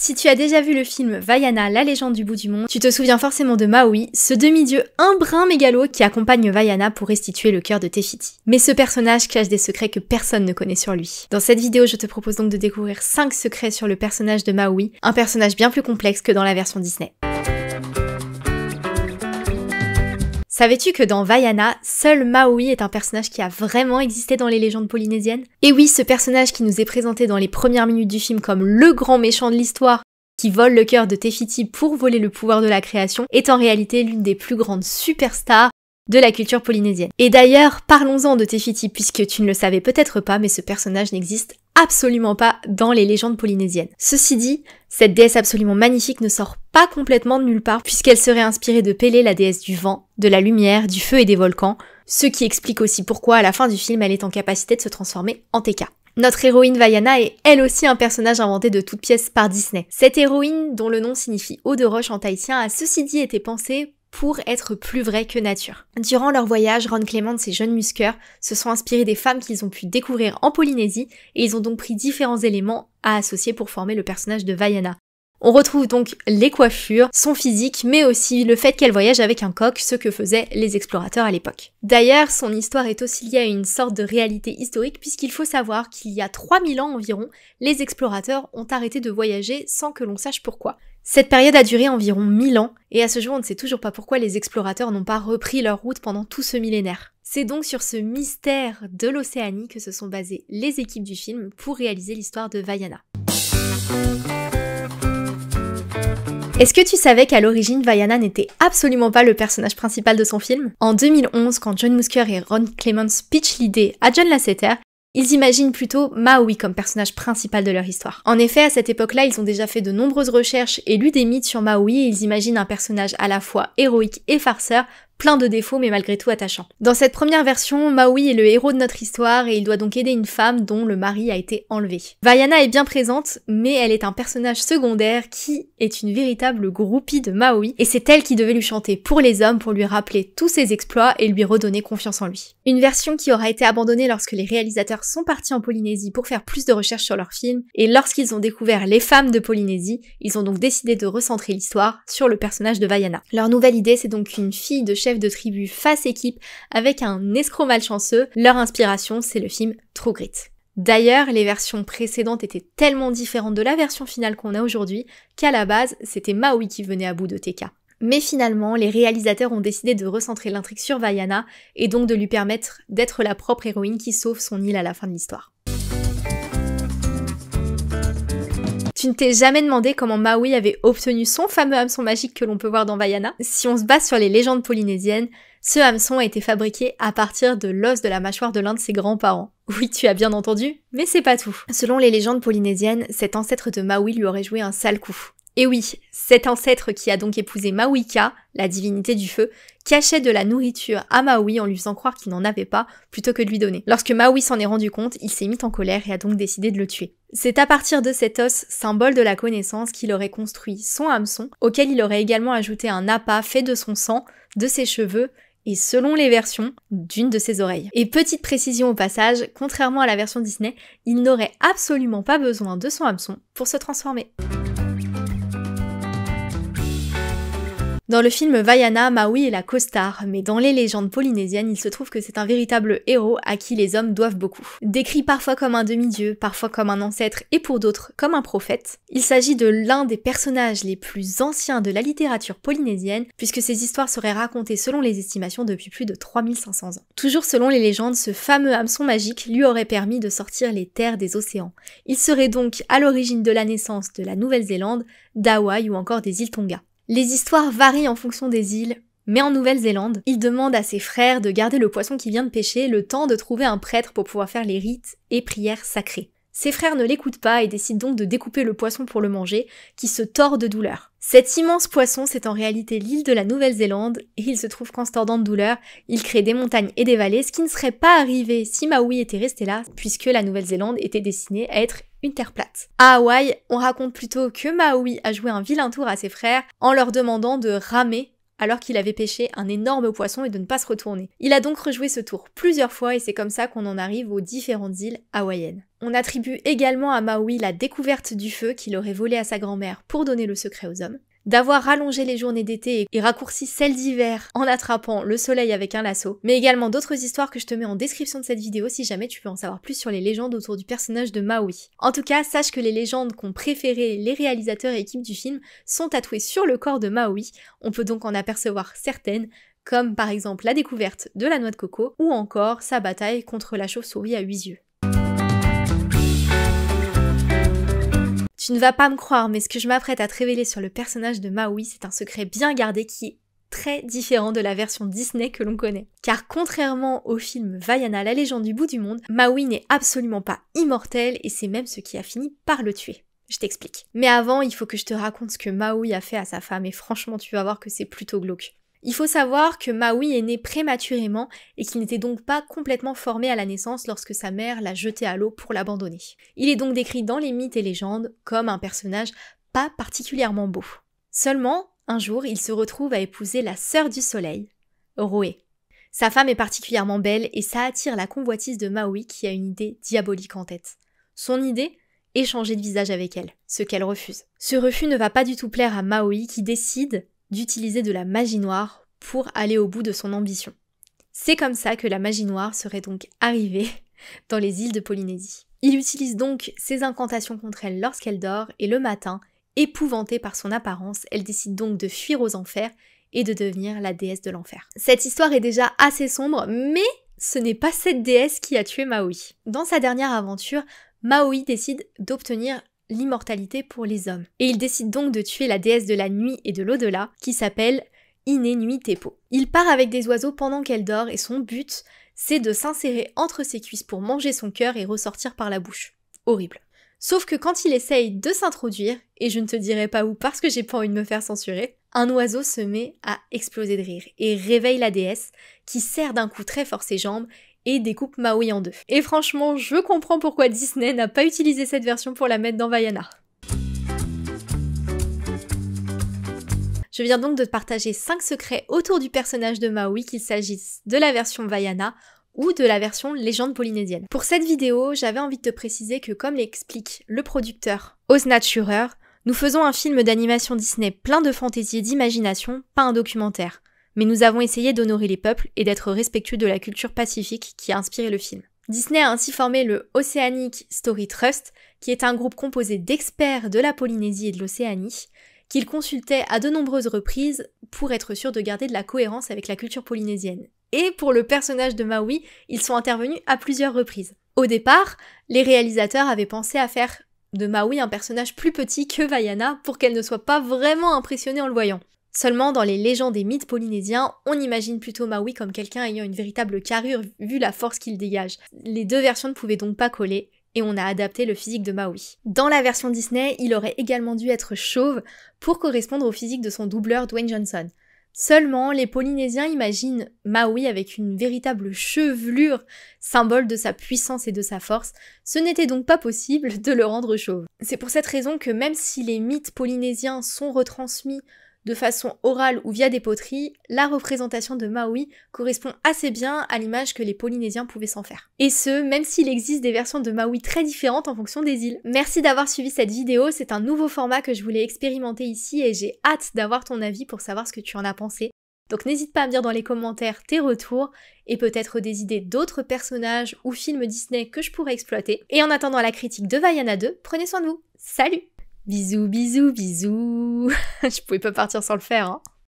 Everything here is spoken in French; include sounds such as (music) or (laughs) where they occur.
Si tu as déjà vu le film Vaiana, la légende du bout du monde, tu te souviens forcément de Maui, ce demi-dieu un brin mégalo qui accompagne Vaiana pour restituer le cœur de Tefiti. Mais ce personnage cache des secrets que personne ne connaît sur lui. Dans cette vidéo, je te propose donc de découvrir 5 secrets sur le personnage de Maui, un personnage bien plus complexe que dans la version Disney. Savais-tu que dans Vaiana, seul Maui est un personnage qui a vraiment existé dans les légendes polynésiennes Et oui, ce personnage qui nous est présenté dans les premières minutes du film comme le grand méchant de l'histoire, qui vole le cœur de Tefiti pour voler le pouvoir de la création, est en réalité l'une des plus grandes superstars de la culture polynésienne. Et d'ailleurs, parlons-en de Tefiti puisque tu ne le savais peut-être pas, mais ce personnage n'existe absolument pas dans les légendes polynésiennes. Ceci dit, cette déesse absolument magnifique ne sort pas complètement de nulle part puisqu'elle serait inspirée de Pélé, la déesse du vent, de la lumière, du feu et des volcans, ce qui explique aussi pourquoi à la fin du film elle est en capacité de se transformer en Teka. Notre héroïne Vaiana est elle aussi un personnage inventé de toutes pièces par Disney. Cette héroïne, dont le nom signifie eau de roche en tahitien, a ceci dit été pensée pour être plus vrai que nature. Durant leur voyage, Ron Clément et jeunes Musker se sont inspirés des femmes qu'ils ont pu découvrir en Polynésie et ils ont donc pris différents éléments à associer pour former le personnage de Vaiana. On retrouve donc les coiffures, son physique, mais aussi le fait qu'elle voyage avec un coq, ce que faisaient les explorateurs à l'époque. D'ailleurs, son histoire est aussi liée à une sorte de réalité historique, puisqu'il faut savoir qu'il y a 3000 ans environ, les explorateurs ont arrêté de voyager sans que l'on sache pourquoi. Cette période a duré environ 1000 ans, et à ce jour on ne sait toujours pas pourquoi les explorateurs n'ont pas repris leur route pendant tout ce millénaire. C'est donc sur ce mystère de l'Océanie que se sont basées les équipes du film pour réaliser l'histoire de Vaiana. Est-ce que tu savais qu'à l'origine, Vaiana n'était absolument pas le personnage principal de son film En 2011, quand John Musker et Ron Clements pitchent l'idée à John Lasseter, ils imaginent plutôt Maui comme personnage principal de leur histoire. En effet, à cette époque-là, ils ont déjà fait de nombreuses recherches et lu des mythes sur Maui et ils imaginent un personnage à la fois héroïque et farceur plein de défauts mais malgré tout attachant. Dans cette première version, Maui est le héros de notre histoire et il doit donc aider une femme dont le mari a été enlevé. Vaiana est bien présente, mais elle est un personnage secondaire qui est une véritable groupie de Maui et c'est elle qui devait lui chanter pour les hommes pour lui rappeler tous ses exploits et lui redonner confiance en lui. Une version qui aura été abandonnée lorsque les réalisateurs sont partis en Polynésie pour faire plus de recherches sur leur film et lorsqu'ils ont découvert les femmes de Polynésie, ils ont donc décidé de recentrer l'histoire sur le personnage de Vaiana. Leur nouvelle idée, c'est donc une fille de chef de tribu face équipe avec un escroc malchanceux. Leur inspiration, c'est le film True Grit. D'ailleurs, les versions précédentes étaient tellement différentes de la version finale qu'on a aujourd'hui qu'à la base, c'était Maui qui venait à bout de TK. Mais finalement, les réalisateurs ont décidé de recentrer l'intrigue sur Vaiana et donc de lui permettre d'être la propre héroïne qui sauve son île à la fin de l'histoire. Tu ne t'es jamais demandé comment Maui avait obtenu son fameux hameçon magique que l'on peut voir dans Vaiana Si on se base sur les légendes polynésiennes, ce hameçon a été fabriqué à partir de l'os de la mâchoire de l'un de ses grands-parents. Oui, tu as bien entendu, mais c'est pas tout. Selon les légendes polynésiennes, cet ancêtre de Maui lui aurait joué un sale coup. Et oui, cet ancêtre qui a donc épousé Mawika, la divinité du feu, cachait de la nourriture à Maui en lui faisant croire qu'il n'en avait pas plutôt que de lui donner. Lorsque Maui s'en est rendu compte, il s'est mis en colère et a donc décidé de le tuer. C'est à partir de cet os, symbole de la connaissance, qu'il aurait construit son hameçon, auquel il aurait également ajouté un appât fait de son sang, de ses cheveux et selon les versions, d'une de ses oreilles. Et petite précision au passage, contrairement à la version Disney, il n'aurait absolument pas besoin de son hameçon pour se transformer. Dans le film Vaiana, Maui est la co-star, mais dans les légendes polynésiennes, il se trouve que c'est un véritable héros à qui les hommes doivent beaucoup. Décrit parfois comme un demi-dieu, parfois comme un ancêtre et pour d'autres comme un prophète, il s'agit de l'un des personnages les plus anciens de la littérature polynésienne, puisque ses histoires seraient racontées selon les estimations depuis plus de 3500 ans. Toujours selon les légendes, ce fameux hameçon magique lui aurait permis de sortir les terres des océans. Il serait donc à l'origine de la naissance de la Nouvelle-Zélande, d'Hawaï ou encore des îles Tonga. Les histoires varient en fonction des îles, mais en Nouvelle-Zélande, il demande à ses frères de garder le poisson qui vient de pêcher le temps de trouver un prêtre pour pouvoir faire les rites et prières sacrées. Ses frères ne l'écoutent pas et décident donc de découper le poisson pour le manger, qui se tord de douleur. Cet immense poisson, c'est en réalité l'île de la Nouvelle-Zélande, et il se trouve qu'en se tordant de douleur, il crée des montagnes et des vallées, ce qui ne serait pas arrivé si Maui était resté là, puisque la Nouvelle-Zélande était destinée à être une terre plate. À Hawaï, on raconte plutôt que Maui a joué un vilain tour à ses frères en leur demandant de ramer alors qu'il avait pêché un énorme poisson et de ne pas se retourner. Il a donc rejoué ce tour plusieurs fois et c'est comme ça qu'on en arrive aux différentes îles hawaïennes. On attribue également à Maui la découverte du feu qu'il aurait volé à sa grand-mère pour donner le secret aux hommes d'avoir rallongé les journées d'été et raccourci celles d'hiver en attrapant le soleil avec un lasso, mais également d'autres histoires que je te mets en description de cette vidéo si jamais tu veux en savoir plus sur les légendes autour du personnage de Maui. En tout cas, sache que les légendes qu'ont préférées les réalisateurs et équipes du film sont tatouées sur le corps de Maui, on peut donc en apercevoir certaines, comme par exemple la découverte de la noix de coco ou encore sa bataille contre la chauve-souris à huit yeux. Tu ne vas pas me croire, mais ce que je m'apprête à te révéler sur le personnage de Maui, c'est un secret bien gardé qui est très différent de la version Disney que l'on connaît. Car contrairement au film Vaiana, la légende du bout du monde, Maui n'est absolument pas immortel et c'est même ce qui a fini par le tuer. Je t'explique. Mais avant, il faut que je te raconte ce que Maui a fait à sa femme et franchement, tu vas voir que c'est plutôt glauque. Il faut savoir que Maui est né prématurément et qu'il n'était donc pas complètement formé à la naissance lorsque sa mère l'a jeté à l'eau pour l'abandonner. Il est donc décrit dans les mythes et légendes comme un personnage pas particulièrement beau. Seulement, un jour, il se retrouve à épouser la sœur du soleil, Roé. Sa femme est particulièrement belle et ça attire la convoitise de Maui qui a une idée diabolique en tête. Son idée Échanger de visage avec elle, ce qu'elle refuse. Ce refus ne va pas du tout plaire à Maui qui décide d'utiliser de la magie noire pour aller au bout de son ambition. C'est comme ça que la magie noire serait donc arrivée (laughs) dans les îles de Polynésie. Il utilise donc ses incantations contre elle lorsqu'elle dort et le matin, épouvantée par son apparence, elle décide donc de fuir aux enfers et de devenir la déesse de l'enfer. Cette histoire est déjà assez sombre, mais ce n'est pas cette déesse qui a tué Maui. Dans sa dernière aventure, Maui décide d'obtenir l'immortalité pour les hommes. Et il décide donc de tuer la déesse de la nuit et de l'au-delà, qui s'appelle Inenuitepo. Il part avec des oiseaux pendant qu'elle dort et son but, c'est de s'insérer entre ses cuisses pour manger son cœur et ressortir par la bouche. Horrible. Sauf que quand il essaye de s'introduire, et je ne te dirai pas où parce que j'ai pas envie de me faire censurer, un oiseau se met à exploser de rire et réveille la déesse qui serre d'un coup très fort ses jambes et découpe Maui en deux. Et franchement, je comprends pourquoi Disney n'a pas utilisé cette version pour la mettre dans Vaiana. Je viens donc de te partager 5 secrets autour du personnage de Maui, qu'il s'agisse de la version Vaiana ou de la version légende polynésienne. Pour cette vidéo, j'avais envie de te préciser que comme l'explique le producteur au nous faisons un film d'animation Disney plein de fantaisie et d'imagination, pas un documentaire mais nous avons essayé d'honorer les peuples et d'être respectueux de la culture pacifique qui a inspiré le film. Disney a ainsi formé le Oceanic Story Trust, qui est un groupe composé d'experts de la Polynésie et de l'Océanie, qu'il consultait à de nombreuses reprises pour être sûr de garder de la cohérence avec la culture polynésienne. Et pour le personnage de Maui, ils sont intervenus à plusieurs reprises. Au départ, les réalisateurs avaient pensé à faire de Maui un personnage plus petit que Vaiana pour qu'elle ne soit pas vraiment impressionnée en le voyant. Seulement, dans les légendes et mythes polynésiens, on imagine plutôt Maui comme quelqu'un ayant une véritable carrure vu la force qu'il dégage. Les deux versions ne pouvaient donc pas coller, et on a adapté le physique de Maui. Dans la version Disney, il aurait également dû être chauve pour correspondre au physique de son doubleur Dwayne Johnson. Seulement, les Polynésiens imaginent Maui avec une véritable chevelure, symbole de sa puissance et de sa force. Ce n'était donc pas possible de le rendre chauve. C'est pour cette raison que même si les mythes polynésiens sont retransmis de façon orale ou via des poteries, la représentation de Maui correspond assez bien à l'image que les Polynésiens pouvaient s'en faire. Et ce, même s'il existe des versions de Maui très différentes en fonction des îles. Merci d'avoir suivi cette vidéo, c'est un nouveau format que je voulais expérimenter ici et j'ai hâte d'avoir ton avis pour savoir ce que tu en as pensé. Donc n'hésite pas à me dire dans les commentaires tes retours et peut-être des idées d'autres personnages ou films Disney que je pourrais exploiter. Et en attendant la critique de Vaiana 2, prenez soin de vous. Salut Bisous, bisous, bisous. (laughs) Je pouvais pas partir sans le faire. Hein.